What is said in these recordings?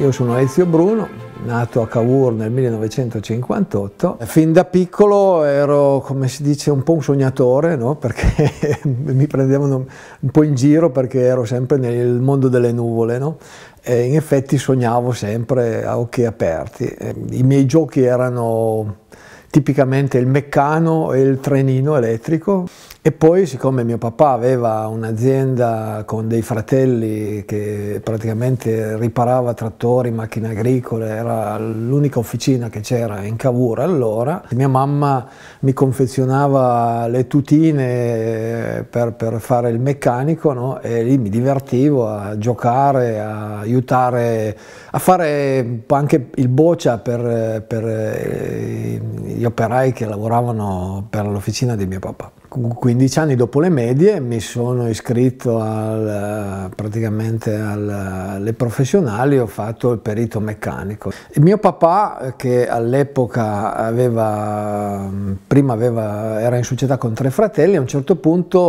Io sono Ezio Bruno, nato a Cavour nel 1958. Fin da piccolo ero, come si dice, un po' un sognatore, no? perché mi prendevano un po' in giro perché ero sempre nel mondo delle nuvole. No? E in effetti sognavo sempre a occhi aperti. Ehm, I miei giochi erano tipicamente il meccano e il trenino elettrico e poi, siccome mio papà aveva un'azienda con dei fratelli che praticamente riparava trattori, macchine agricole, era l'unica officina che c'era in Cavour allora, mia mamma mi confezionava le tutine per, per fare il meccanico no? e lì mi divertivo a giocare, a aiutare, a fare anche il boccia per, per eh, gli operai che lavoravano per l'officina di mio papà. 15 anni dopo le medie mi sono iscritto al, eh, praticamente alle eh, professionali, ho fatto il perito meccanico. Il mio papà, eh, che all'epoca aveva, mm, prima aveva, era in società con tre fratelli, a un certo punto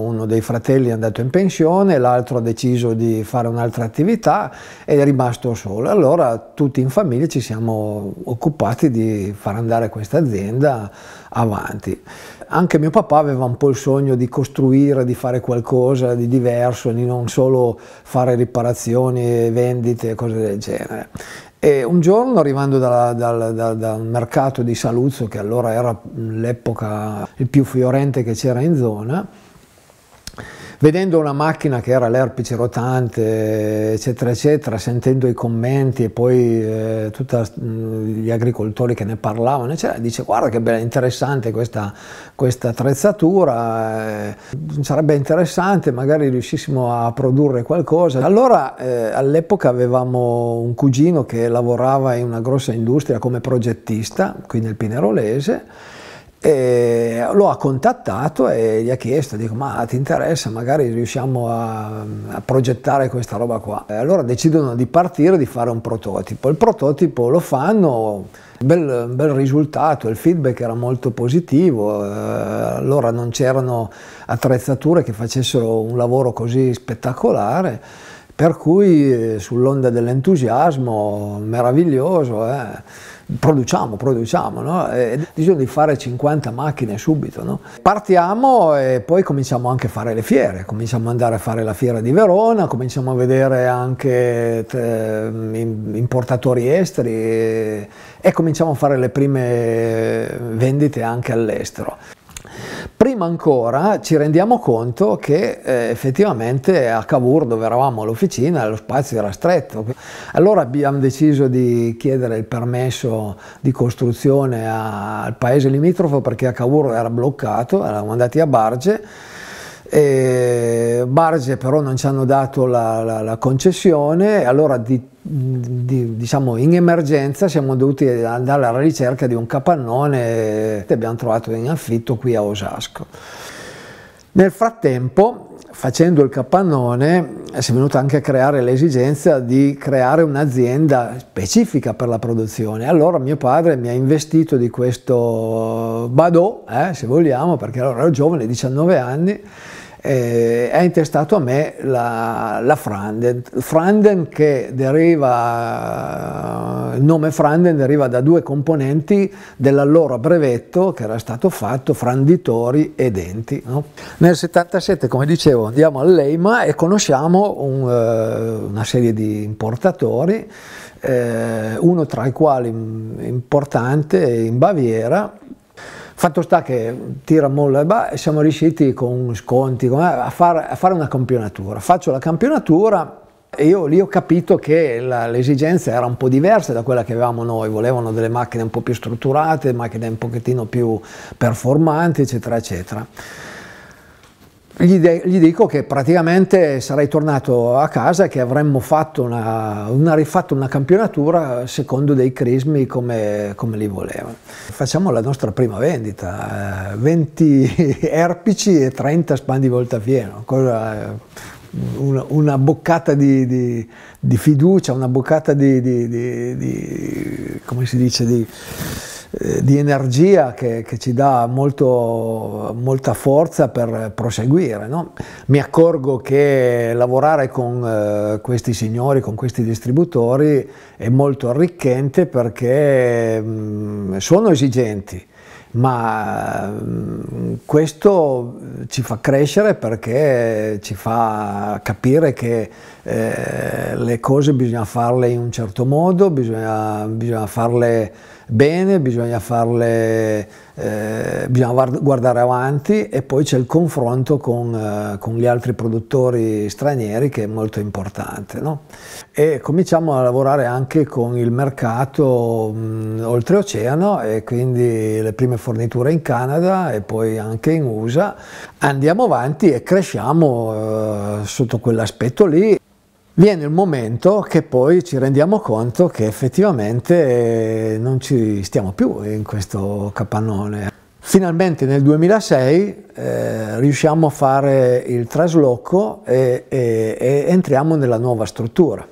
uno dei fratelli è andato in pensione, l'altro ha deciso di fare un'altra attività ed è rimasto solo. Allora tutti in famiglia ci siamo occupati di far andare questa azienda avanti anche mio papà aveva un po' il sogno di costruire, di fare qualcosa di diverso, di non solo fare riparazioni, vendite, e cose del genere. E un giorno arrivando dalla, dal, dal, dal, mercato di Saluzzo, che allora era l'epoca il più fiorente che c'era in zona, vedendo una macchina che era l'erpice rotante, eccetera, eccetera, sentendo i commenti e poi eh, tutti mm, gli agricoltori che ne parlavano, eccetera, dice guarda che bella, interessante questa, questa attrezzatura, eh, sarebbe interessante, magari riuscissimo a produrre qualcosa. Allora eh, all'epoca avevamo un cugino che lavorava in una grossa industria come progettista qui nel Pinerolese e lo ha contattato e gli ha chiesto, dico ma ti interessa, magari riusciamo a, a progettare questa roba qua. E allora decidono di partire, e di fare un prototipo. Il prototipo lo fanno, bel, bel risultato, il feedback era molto positivo, eh, allora non c'erano attrezzature che facessero un lavoro così spettacolare, per cui eh, sull'onda dell'entusiasmo, meraviglioso. Eh, produciamo, produciamo, no? Eh, deciso fare 50 macchine subito. No? Partiamo e poi cominciamo anche a fare le fiere, cominciamo ad andare a fare la fiera di Verona, cominciamo a vedere anche ehm, importatori esteri e cominciamo a fare le prime vendite anche all'estero. Prima ancora ci rendiamo conto che eh, effettivamente a Cavour dove eravamo all'officina lo spazio era stretto, allora abbiamo deciso di chiedere il permesso di costruzione a, al paese limitrofo perché a Cavour era bloccato, eravamo andati a Barge e Barge però non ci hanno dato la, la, la concessione, allora di, di, diciamo in emergenza siamo dovuti andare alla ricerca di un capannone che abbiamo trovato in affitto qui a Osasco. Nel frattempo facendo il capannone si è venuta anche a creare l'esigenza di creare un'azienda specifica per la produzione. Allora mio padre mi ha investito di questo badò, eh, se vogliamo, perché allora ero giovane, 19 anni, eh, è intestato a me la, la Franden. Franden che deriva, il nome Franden deriva da due componenti dell'allora brevetto che era stato fatto, franditori e denti. No? Nel 77, come dicevo, andiamo all'EIMA e conosciamo un, eh, una serie di importatori, eh, uno tra i quali mm, importante in Baviera, Fatto sta che tira molla e bah, siamo riusciti con sconti con, eh, a, far, a, fare una campionatura. Faccio la campionatura e io lì ho capito che la, l'esigenza era un po' diversa da quella che avevamo noi, volevano delle macchine un po' più strutturate, macchine un pochettino più performanti, eccetera, eccetera. Gli, de- gli, dico che praticamente sarei tornato a casa e che avremmo fatto una, una, rifatto una campionatura secondo dei crismi come, come li volevano. Facciamo la nostra prima vendita, 20 eh, erpici e 30 spandi di voltafieno, cosa, eh, una, una, boccata di, di, di, fiducia, una boccata di, di come si dice, di eh, di energia che, che ci dà molto, molta forza per proseguire. No? Mi accorgo che lavorare con eh, questi signori, con questi distributori è molto arricchente perché mh, mm, sono esigenti, ma mh, mm, questo ci fa crescere perché ci fa capire che eh, le cose bisogna farle in un certo modo, bisogna, bisogna farle bene, bisogna, farle, eh, bisogna guardare avanti e poi c'è il confronto con, eh, con, gli altri produttori stranieri che è molto importante. No? E cominciamo a lavorare anche con il mercato mh, oltreoceano e quindi le prime forniture in Canada e poi anche in USA. Andiamo avanti e cresciamo eh, sotto quell'aspetto lì viene il momento che poi ci rendiamo conto che effettivamente eh, non ci stiamo più in questo capannone. Finalmente nel 2006 eh, riusciamo a fare il trasloco e, e, e entriamo nella nuova struttura.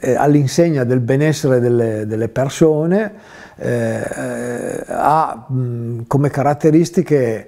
Eh, all'insegna del benessere delle, delle persone eh, eh ha mh, come caratteristiche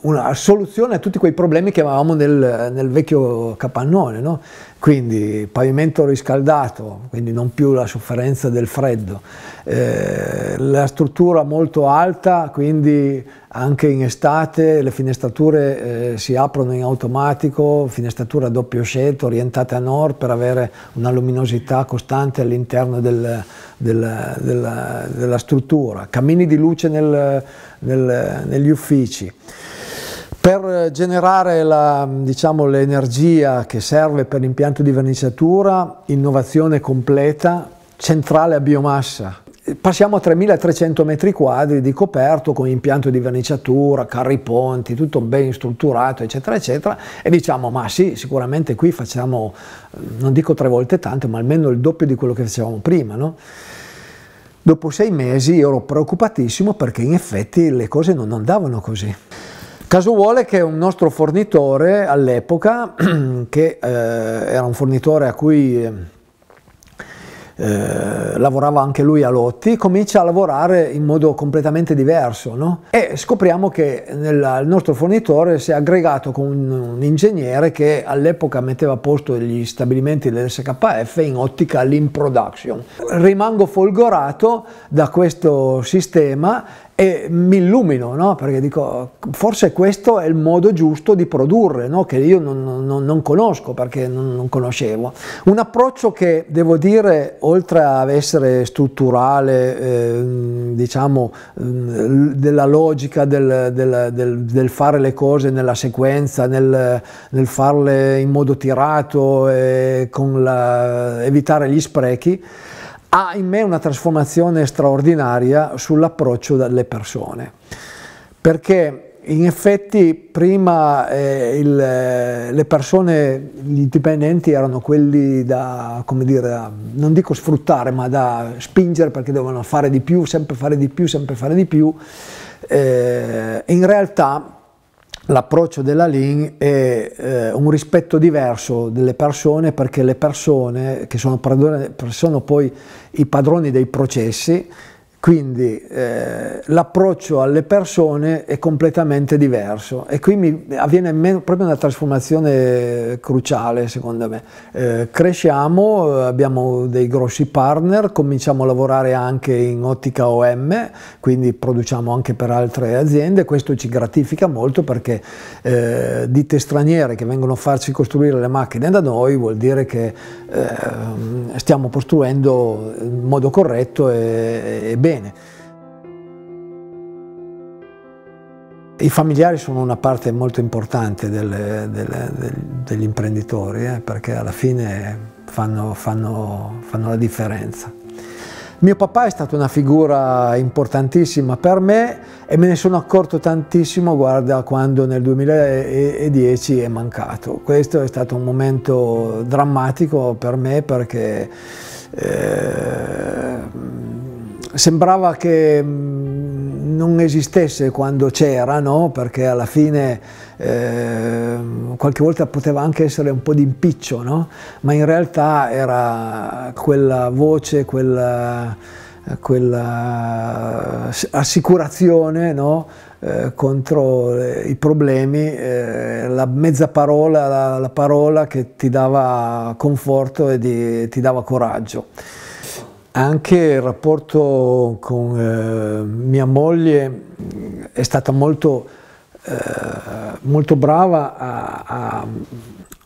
una soluzione a tutti quei problemi che avevamo nel, nel vecchio capannone, no? quindi pavimento riscaldato, quindi non più la sofferenza del freddo, eh, la struttura molto alta, quindi anche in estate le finestrature eh, si aprono in automatico, finestrature a doppio scelto, orientate a nord per avere una luminosità costante all'interno del, del, della, della, struttura, cammini di luce nel, nel, negli uffici. Per generare diciamo, l'energia diciamo, che serve per l'impianto di verniciatura, innovazione completa, centrale a biomassa. Passiamo a 3.300 metri quadri di coperto con impianto di verniciatura, carri ponti, tutto ben strutturato, eccetera, eccetera, e diciamo, ma sì, sicuramente qui facciamo, eh, non dico tre volte tanto, ma almeno il doppio di quello che facevamo prima, no? Dopo sei mesi ero preoccupatissimo perché in effetti le cose non andavano così. Caso vuole che un nostro fornitore all'epoca, che eh, era un fornitore a cui eh, lavorava anche lui a Lotti, comincia a lavorare in modo completamente diverso no? e scopriamo che nel, il nostro fornitore si è aggregato con un, un ingegnere che all'epoca metteva a posto gli stabilimenti dell'SKF in ottica lean production. Rimango folgorato da questo sistema e mi illumino, no? perché dico forse questo è il modo giusto di produrre, no? che io non, non, non, conosco perché non, non conoscevo. Un approccio che devo dire, oltre ad essere strutturale, eh, diciamo, ehm, della logica del, del, del, del, fare le cose nella sequenza, nel, nel farle in modo tirato, eh, con la, evitare gli sprechi, ha in me una trasformazione straordinaria sull'approccio delle persone, perché in effetti prima eh, il, eh, le persone, gli dipendenti erano quelli da, come dire, da, non dico sfruttare, ma da spingere perché dovevano fare di più, sempre fare di più, sempre fare di più. Eh, in realtà l'approccio della Lean è eh, un rispetto diverso delle persone perché le persone che sono, sono poi i padroni dei processi quindi eh, l'approccio alle persone è completamente diverso e qui mi, avviene proprio una trasformazione cruciale secondo me. Eh, cresciamo, abbiamo dei grossi partner, cominciamo a lavorare anche in ottica OM, quindi produciamo anche per altre aziende, questo ci gratifica molto perché eh, ditte straniere che vengono a farci costruire le macchine da noi vuol dire che eh, stiamo costruendo in modo corretto e, e bene bene. I familiari sono una parte molto importante delle, delle, degli imprenditori eh, perché alla fine fanno, fanno, fanno la differenza. Mio papà è stata una figura importantissima per me e me ne sono accorto tantissimo, guarda, quando nel 2010 è mancato. Questo è stato un momento drammatico per me perché eh, sembrava che mm, non esistesse quando c'era, no? perché alla fine eh, qualche volta poteva anche essere un po' di impiccio, no? ma in realtà era quella voce, quella, quella assicurazione no? eh, contro i problemi, eh, la mezza parola, la, la, parola che ti dava conforto e di, ti dava coraggio. Anche il rapporto con eh, mia moglie è stata molto, eh, molto brava a, a,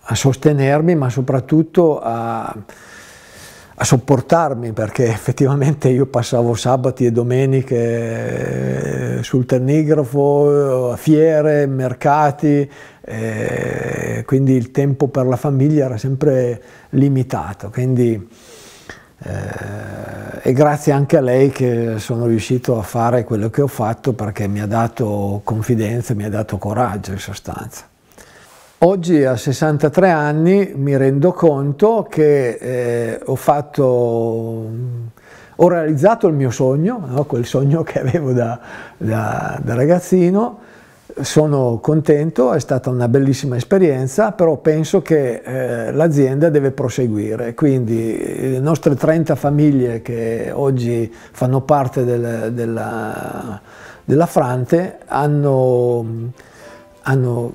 a, sostenermi, ma soprattutto a, a sopportarmi perché effettivamente io passavo sabati e domeniche eh, sul ternigrafo, a fiere, mercati, eh, quindi il tempo per la famiglia era sempre limitato. Quindi eh, e grazie anche a lei che sono riuscito a fare quello che ho fatto perché mi ha dato confidenza, mi ha dato coraggio in sostanza. Oggi a 63 anni mi rendo conto che eh, ho, fatto, ho realizzato il mio sogno, no? quel sogno che avevo da, da, da ragazzino, sono contento, è stata una bellissima esperienza, però penso che eh, l'azienda deve proseguire, quindi le nostre 30 famiglie che oggi fanno parte del, della, della, Frante hanno, hanno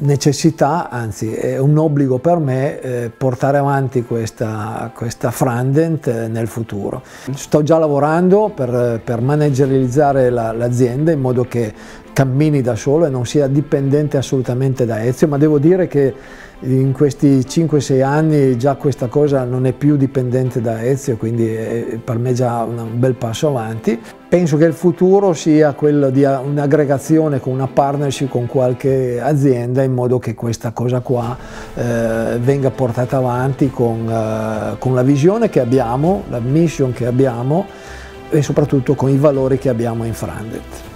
necessità, anzi è un obbligo per me eh, portare avanti questa, questa Frandent eh, nel futuro. Sto già lavorando per, per managerizzare l'azienda la, in modo che cammini da solo e non sia dipendente assolutamente da Ezio, ma devo dire che in questi 5-6 anni già questa cosa non è più dipendente da Ezio, quindi è eh, per me già un bel passo avanti. Penso che il futuro sia quello di eh, un'aggregazione con una partnership con qualche azienda in modo che questa cosa qua eh, venga portata avanti con, eh, con la visione che abbiamo, la mission che abbiamo e soprattutto con i valori che abbiamo in Frandet.